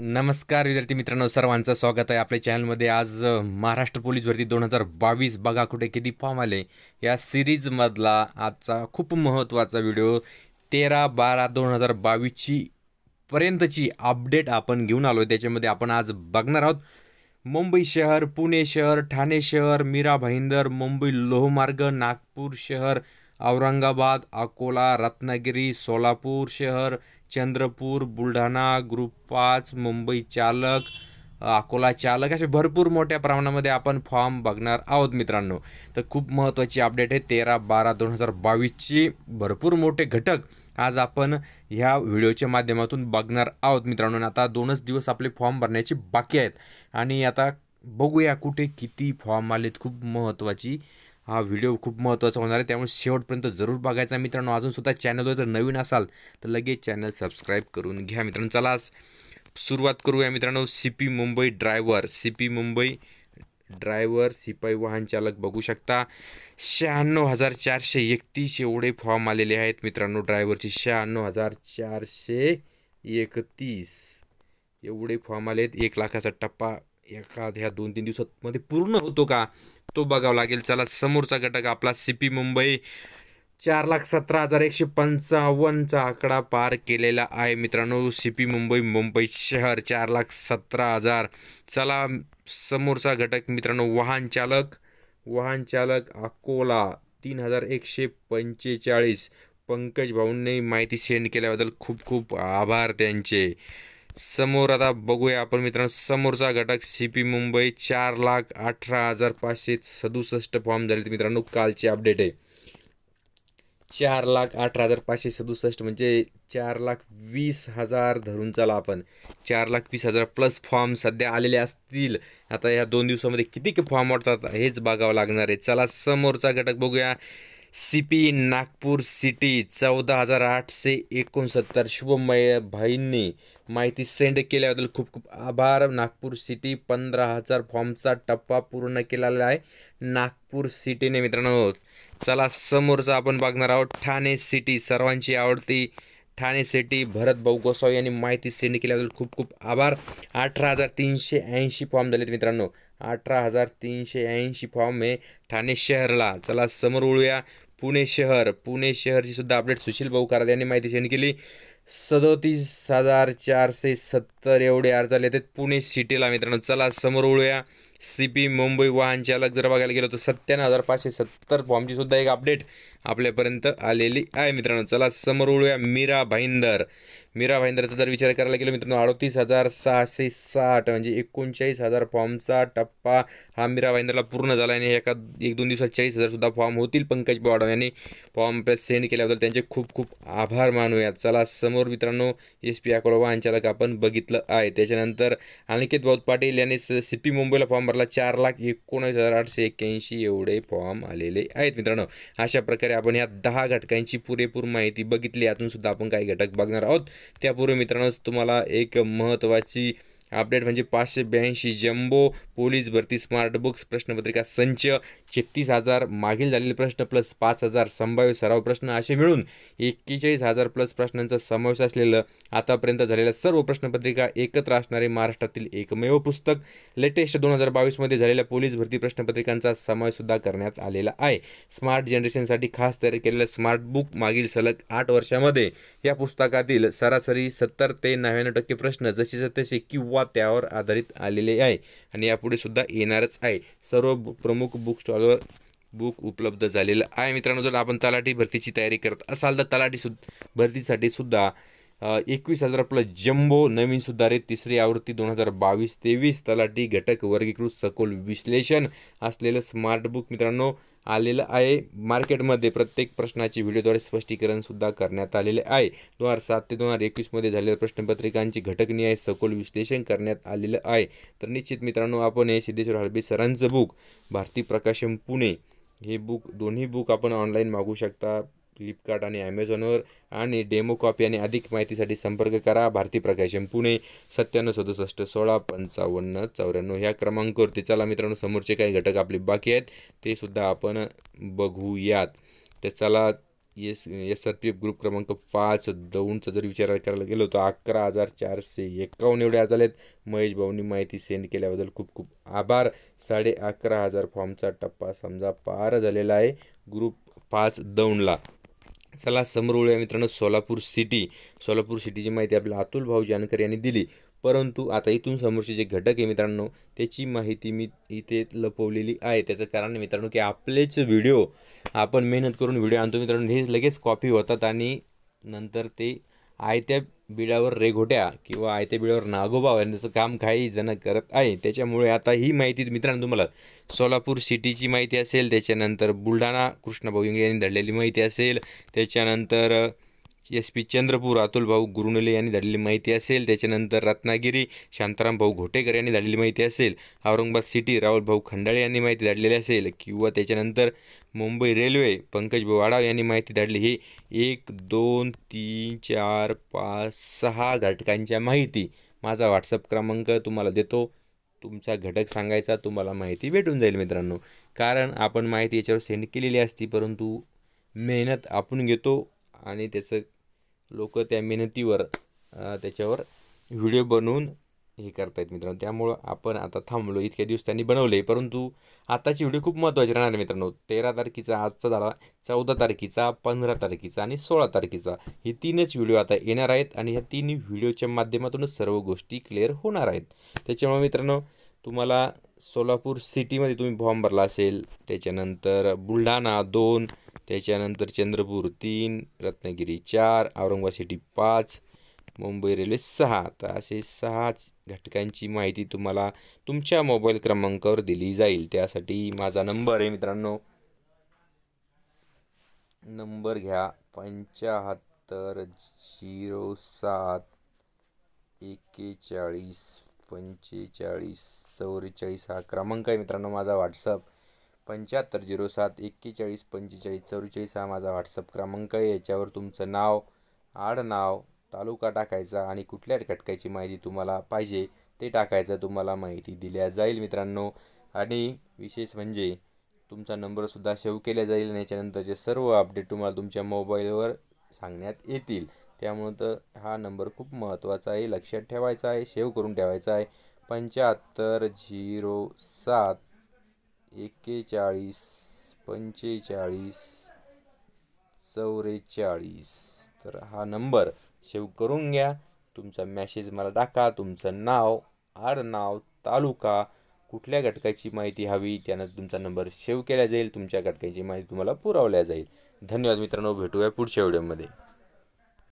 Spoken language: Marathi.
नमस्कार विद्यार्थी मित्रांनो सर्वांचं स्वागत आहे आपल्या चॅनलमध्ये आज महाराष्ट्र पोलीस भरती दोन हजार बावीस बघा कुठे किती फॉर्म आले या सिरीजमधला आजचा खूप महत्त्वाचा व्हिडिओ तेरा बारा दोन हजार बावीसची पर्यंतची अपडेट आपण घेऊन आलो त्याच्यामध्ये आपण आज बघणार आहोत मुंबई शहर पुणे शहर ठाणे शहर मीरा भाईंदर मुंबई लोहमार्ग नागपूर शहर औरंगाबाद अकोला रत्नागिरी सोलापूर शहर चंद्रपूर बुलढाणा ग्रुप पाच मुंबई चालक अकोला चालक असे भरपूर मोठ्या प्रमाणामध्ये आपण फॉर्म बघणार आहोत मित्रांनो तर खूप महत्त्वाची अपडेट आहे तेरा बारा दोन हजार बावीसची भरपूर मोठे घटक आज आपण ह्या व्हिडिओच्या माध्यमातून बघणार आहोत मित्रांनो आता दोनच दिवस आपले फॉर्म भरण्याचे बाकी आहेत आणि आता बघूया कुठे किती फॉर्म आलेत खूप महत्त्वाची हा व्हिडिओ खूप महत्त्वाचा होणार आहे त्यामुळे शेवटपर्यंत जरूर बघायचा मित्रांनो अजून सुद्धा चॅनलवर जर नवीन असाल तर लगेच चॅनल सबस्क्राईब करून घ्या मित्रांनो चला सुरुवात करूया मित्रांनो C P Mumbai driver C P Mumbai driver सिपाई वाहन चालक बघू शकता शहाण्णव हजार चारशे एकतीस एवढे फॉर्म आलेले आहेत मित्रांनो ड्रायव्हरचे शहाण्णव हजार चारशे एकतीस एवढे फॉर्म आहेत एक लाखाचा टप्पा ह्या दोन तीन दिवसात मध्ये पूर्ण होतो का तो बघावा लागेल चला समोरचा घटक आपला सी पी मुंबई चार लाख सतरा हजार एकशे पंचावन्नचा आकडा पार केलेला आहे मित्रांनो सी पी मुंबई मुंबई शहर चार लाख सतरा हजार चला समोरचा घटक मित्रांनो वाहन चालक वाहन चालक अकोला तीन हजार एकशे पंचेचाळीस पंकज भाऊंनी माहिती सेंड केल्याबद्दल खूप खूप आभार त्यांचे समोर आता बघूया आपण मित्रांनो समोरचा घटक सी पी मुंबई चार लाख अठरा हजार पाचशे सदुसष्ट फॉर्म झाले मित्रांनो कालची अपडेट आहे चार लाख अठरा हजार पाचशे सदुसष्ट म्हणजे चार लाख वीस हजार धरून चला आपण चार लाख वीस हजार प्लस फॉर्म सध्या आलेले असतील आता या दोन दिवसामध्ये किती फॉर्म वाटतात हेच बघावं लागणार आहे चला समोरचा घटक बघूया सी पी नागपूर सिटी चौदा हजार आठशे एकोणसत्तर शुभमय भाईंनी माहिती सेंड केल्याबद्दल खूप खूप आभार नागपूर सिटी पंधरा हजार फॉर्मचा टप्पा पूर्ण केलेला आहे नागपूर सिटीने मित्रांनो चला समोरचा आपण बघणार आहोत ठाणे सिटी सर्वांची आवडती ठाणे सिटी भरत भाऊ गोसावी यांनी माहिती सेंड केल्याबद्दल खूप खूप आभार अठरा हजार तीनशे ऐंशी फॉर्म झालेत मित्रांनो अठरा हजार तीनशे ऐंशी फॉर्म आहे ठाणे शहरला चला समोर उळूया पुणे शहर पुणे शहरची सुद्धा अपडेट सुशील भाऊ यांनी माहिती सेंड केली सदोतीस हजार चारशे सत्तर एवढे अर्ज आले आहेत पुणे सिटीला मित्रांनो चला समोर उळूया सी पी मुंबई वाहन चालक जर बघायला गेलो तर सत्त्याण्णव हजार पाचशे सत्तर फॉर्मची सुद्धा एक अपडेट आपल्यापर्यंत आलेली आहे मित्रांनो चला समोर उळूया मीरा भाईंदर मीरा भाईंदरचा जर विचार करायला गेलो मित्रांनो अडतीस हजार सहाशे साठ म्हणजे एकोणचाळीस हजार फॉर्मचा टप्पा हा मीरा भाईंदरला पूर्ण झाला आणि एका एक दोन दिवसात चाळीस हजारसुद्धा फॉर्म होतील पंकज पवाडव यांनी फॉर्म सेंड केल्याबद्दल त्यांचे खूप खूप आभार मानूयात चला समोर मित्रांनो एस पी अकोला वाहनचालक आपण बघितलं आहे त्याच्यानंतर अनिकेत भाऊत पाटील यांनी सी मुंबईला फॉर्म नंबरला चार लाख एकोणीस हजार आठशे एक्क्याऐंशी एवढे फॉर्म आलेले आहेत मित्रांनो अशा प्रकारे आपण या दहा घटकांची पुरेपूर माहिती बघितली यातून सुद्धा आपण काही घटक बघणार आहोत त्यापूर्वी मित्रांनो तुम्हाला एक महत्त्वाची अपडेट म्हणजे पाचशे ब्याऐंशी जम्बो पोलीस भरती स्मार्ट बुक्स प्रश्नपत्रिका संच छत्तीस हजार मागील झालेले प्रश्न प्लस पाच हजार संभाव्य सराव प्रश्न असे मिळून एक्केचाळीस हजार प्लस प्रश्नांचा समावेश असलेलं आतापर्यंत झालेल्या सर्व प्रश्नपत्रिका एकत्र असणारे महाराष्ट्रातील एकमेव पुस्तक लेटेस्ट दोन हजार बावीसमध्ये झालेल्या पोलीस भरती प्रश्नपत्रिकांचा समावेशसुद्धा करण्यात आलेला आहे स्मार्ट जनरेशनसाठी खास तयार केलेलं स्मार्ट बुक मागील सलग आठ वर्षामध्ये या पुस्तकातील सरासरी सत्तर ते नव्याण्णव टक्के प्रश्न जसे तसे किंवा त्यावर आधारित आलेले आहे आणि यापुढे सुद्धा येणारच आहे सर्व प्रमुख बुक स्टॉलवर बुक उपलब्ध झालेलं आहे मित्रांनो जर आपण तलाठी भरतीची तयारी करत असाल तर तलाठी भरतीसाठी सुद्धा एकवीस हजार प्लस जम्बो नवीन सुधारित तिसरी आवृत्ती दोन हजार बावीस तेवीस तलाठी घटक वर्गीकृत सखोल विश्लेषण असलेलं स्मार्ट बुक मित्रांनो आलेलं आहे मार्केटमध्ये प्रत्येक प्रश्नाचे व्हिडिओद्वारे स्पष्टीकरणसुद्धा करण्यात आलेले आहे दोन हजार सात ते दोन हजार एकवीसमध्ये झालेल्या प्रश्नपत्रिकांची आहे सखोल विश्लेषण करण्यात आलेलं आहे तर निश्चित मित्रांनो आपण हे सिद्धेश्वर हळबी सरांचं बुक भारती प्रकाशन पुणे हे बुक दोन्ही बुक आपण ऑनलाईन मागू शकता फ्लिपकार्ट आणि ॲमेझॉनवर आणि डेमो कॉपी आणि अधिक माहितीसाठी संपर्क करा भारती प्रकाशन पुणे सत्त्याण्णव सदुसष्ट सोळा पंचावन्न चौऱ्याण्णव ह्या क्रमांकावरती चला मित्रांनो समोरचे काही घटक आपले बाकी आहेत ते सुद्धा आपण बघूयात तर चला S S R P F group क्रमांक पाच दौंडचा जर विचार करायला गेलो तर अकरा हजार चारशे एकावन्न एवढे आज आले आहेत महेश भाऊनी माहिती सेंड केल्याबद्दल खूप खूप आभार साडे अकरा हजार फॉर्मचा टप्पा समजा पार झालेला आहे ग्रुप पाच दौंडला चला समरूळ मित्रांनो सोलापूर सिटी सोलापूर सिटीची माहिती आपल्या अतुल भाऊ जानकर यांनी दिली परंतु आता इथून समोरचे जे घटक आहे मित्रांनो त्याची माहिती मी इथे लपवलेली आहे त्याचं कारण मित्रांनो की आपलेच व्हिडिओ आपण मेहनत करून व्हिडिओ आणतो मित्रांनो हे लगेच कॉपी होतात आणि नंतर ते आयत्या बिडावर रेघोट्या किंवा आयत्या बिडावर नागोबा यांचं काम काही जण करत आहे त्याच्यामुळे आता ही माहिती मित्रांनो तुम्हाला सोलापूर सिटीची माहिती असेल त्याच्यानंतर बुलढाणा कृष्णभाऊ इंगळे यांनी धडलेली माहिती असेल त्याच्यानंतर एस पी चंद्रपूर अतुल भाऊ गुरुनुले यांनी धाडलेली माहिती असेल त्याच्यानंतर रत्नागिरी शांताराम भाऊ घोटेकर यांनी धाडलेली माहिती असेल औरंगाबाद सिटी राहुल भाऊ खंडाळे यांनी माहिती धाडलेली असेल किंवा त्याच्यानंतर मुंबई रेल्वे पंकज भाऊ यांनी माहिती धाडली ही एक दोन तीन चार पाच सहा घटकांच्या माहिती माझा व्हॉट्सअप क्रमांक तुम्हाला देतो तुमचा घटक सांगायचा तुम्हाला माहिती भेटून जाईल मित्रांनो कारण आपण माहिती याच्यावर सेंड केलेली असती परंतु मेहनत आपण घेतो आणि त्याचं लोक त्या मेहनतीवर त्याच्यावर व्हिडिओ बनवून हे आहेत मित्रांनो त्यामुळं आपण आता थांबलो इतक्या दिवस त्यांनी बनवले परंतु आताची व्हिडिओ खूप महत्त्वाची राहणार मित्रांनो तेरा तारखेचा आजचा झाला चौदा तारखेचा पंधरा तारखेचा आणि सोळा तारखेचा हे तीनच व्हिडिओ आता येणार आहेत आणि ह्या तीन व्हिडिओच्या माध्यमातूनच सर्व गोष्टी क्लिअर होणार आहेत त्याच्यामुळे मित्रांनो तुम्हाला सोलापूर सिटीमध्ये तुम्ही फॉर्म भरला असेल त्याच्यानंतर बुलढाणा दोन त्याच्यानंतर चंद्रपूर तीन रत्नागिरी चार औरंगाबाद सिटी पाच मुंबई रेल्वे सहा तर असे सहाच घटकांची माहिती तुम्हाला तुमच्या मोबाईल क्रमांकावर दिली जाईल त्यासाठी माझा नंबर आहे मित्रांनो नंबर घ्या पंचाहत्तर झिरो सात एक्केचाळीस पंचेचाळीस चौवेचाळीस हा क्रमांक आहे मित्रांनो माझा व्हॉट्सअप पंच्याहत्तर झिरो सात एक्केचाळीस पंचेचाळीस चव्वेचाळीस हा माझा व्हॉट्सअप क्रमांक आहे याच्यावर तुमचं नाव आडनाव तालुका टाकायचा आणि कुठल्या खटकायची माहिती तुम्हाला पाहिजे ते टाकायचं तुम्हाला माहिती दिल्या जाईल मित्रांनो आणि विशेष म्हणजे तुमचा नंबरसुद्धा सेव्ह केला जाईल आणि याच्यानंतरचे सर्व अपडेट तुम्हाला तुमच्या मोबाईलवर सांगण्यात येतील त्यामुळं तर हा नंबर खूप महत्त्वाचा आहे लक्षात ठेवायचा आहे सेव्ह करून ठेवायचा आहे पंच्याहत्तर झिरो सात एक्केचाळीस पंचेचाळीस चौवेचाळीस तर हा नंबर सेव्ह करून घ्या तुमचा मॅसेज मला टाका तुमचं नाव नाव तालुका कुठल्या घटकाची माहिती हवी त्यानं तुमचा नंबर सेव्ह केला जाईल तुमच्या घटकाची माहिती तुम्हाला पुरवल्या जाईल धन्यवाद मित्रांनो भेटूया पुढच्या व्हिडिओमध्ये